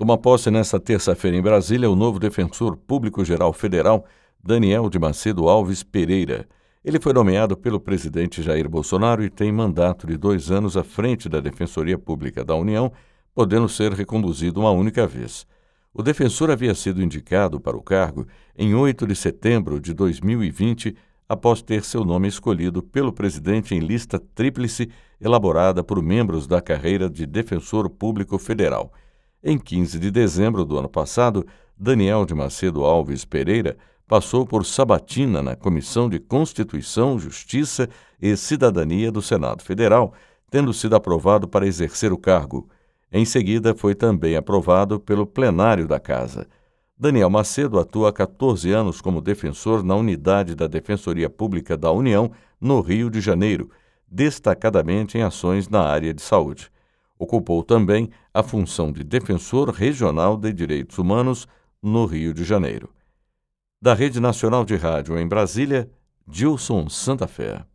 Toma posse nesta terça-feira em Brasília o novo defensor público-geral federal, Daniel de Macedo Alves Pereira. Ele foi nomeado pelo presidente Jair Bolsonaro e tem mandato de dois anos à frente da Defensoria Pública da União, podendo ser reconduzido uma única vez. O defensor havia sido indicado para o cargo em 8 de setembro de 2020, após ter seu nome escolhido pelo presidente em lista tríplice elaborada por membros da carreira de defensor público federal. Em 15 de dezembro do ano passado, Daniel de Macedo Alves Pereira passou por sabatina na Comissão de Constituição, Justiça e Cidadania do Senado Federal, tendo sido aprovado para exercer o cargo. Em seguida, foi também aprovado pelo plenário da Casa. Daniel Macedo atua há 14 anos como defensor na unidade da Defensoria Pública da União, no Rio de Janeiro, destacadamente em ações na área de saúde. Ocupou também a função de defensor regional de direitos humanos no Rio de Janeiro. Da Rede Nacional de Rádio em Brasília, Dilson Santa Fé.